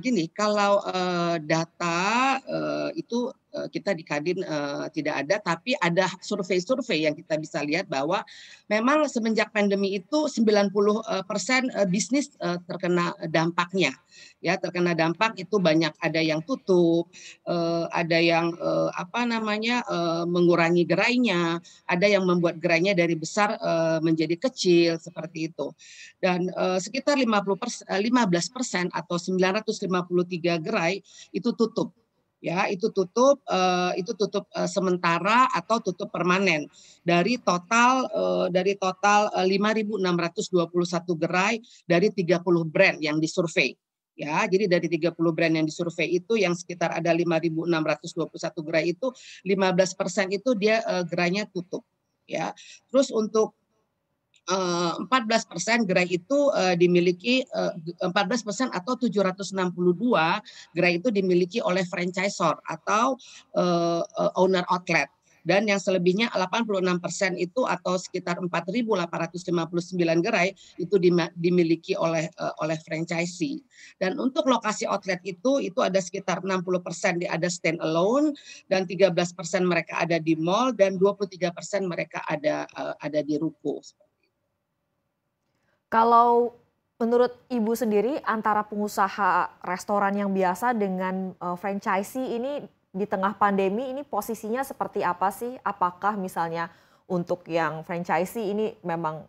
gini, kalau uh, data uh, itu Eh, kita di Kadin uh, tidak ada, tapi ada survei-survei yang kita bisa lihat bahwa memang semenjak pandemi itu 90 eh, persen bisnis uh, terkena dampaknya, ya terkena dampak itu banyak ada yang tutup, uh, ada yang uh, apa namanya uh, mengurangi gerainya, ada yang membuat gerainya dari besar uh, menjadi kecil seperti itu, dan uh, sekitar 50 persen, 15 persen atau 953 gerai itu tutup ya itu tutup uh, itu tutup uh, sementara atau tutup permanen dari total uh, dari total uh, 5.621 gerai dari 30 brand yang disurvei ya jadi dari 30 brand yang disurvei itu yang sekitar ada 5.621 gerai itu 15 persen itu dia uh, gerainya tutup ya terus untuk 14 eh, persen gerai itu eh, dimiliki 14 eh, persen atau 762 gerai itu dimiliki oleh franchisor atau owner outlet dan yang selebihnya 86 persen itu atau sekitar 4.859 gerai itu dimiliki oleh oleh franchisee. Dan untuk lokasi outlet itu itu ada sekitar 60 persen di ada stand alone dan 13 persen mereka ada di mall dan 23 persen mereka ada ada di ruko. Kalau menurut Ibu sendiri antara pengusaha restoran yang biasa dengan uh, eh, franchisee ini di tengah pandemi ini posisinya seperti apa sih? Apakah misalnya untuk yang franchisee ini memang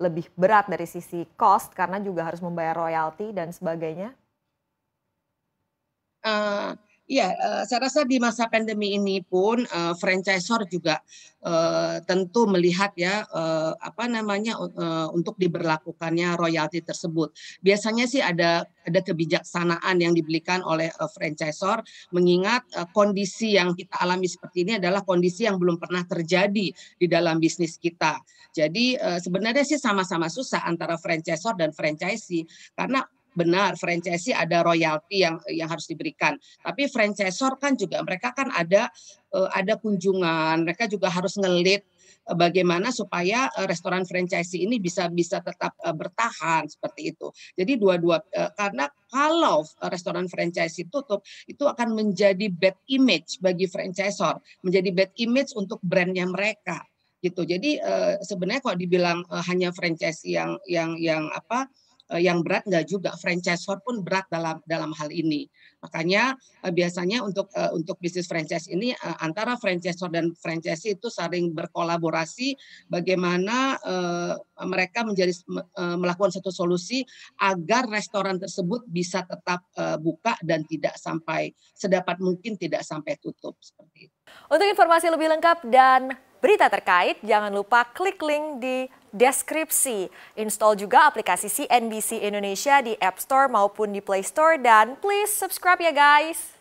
lebih berat dari sisi cost karena juga harus membayar royalti dan sebagainya? Eh, Iya, uh, saya rasa di masa pandemi ini pun uh, franchisor juga uh, tentu melihat ya uh, apa namanya uh, untuk diberlakukannya royalti tersebut. Biasanya sih ada ada kebijaksanaan yang dibelikan oleh uh, franchisor mengingat uh, kondisi yang kita alami seperti ini adalah kondisi yang belum pernah terjadi di dalam bisnis kita. Jadi uh, sebenarnya sih sama-sama susah antara franchisor dan franchisee karena benar franchisee ada royalti yang yang harus diberikan. Tapi franchisor kan juga mereka kan ada eh, ada kunjungan, mereka juga harus ngelit eh, bagaimana supaya eh, restoran franchisee ini bisa bisa tetap bertahan seperti itu. Jadi dua-dua karena kalau restoran franchisee tutup itu akan menjadi bad image bagi franchisor, menjadi bad image untuk brandnya mereka gitu. Jadi sebenarnya kalau dibilang hanya franchisee yang yang yang apa Eh, yang berat nggak juga franchisor pun berat dalam dalam hal ini makanya eh, biasanya untuk eh, untuk bisnis franchise ini antara franchisor dan franchise itu saling berkolaborasi bagaimana mereka menjadi melakukan satu solusi agar restoran tersebut bisa tetap buka dan tidak sampai sedapat mungkin tidak sampai tutup seperti itu. Untuk informasi lebih lengkap dan berita terkait, jangan lupa klik link di deskripsi. Install juga aplikasi CNBC Indonesia di App Store maupun di Play Store dan please subscribe ya guys.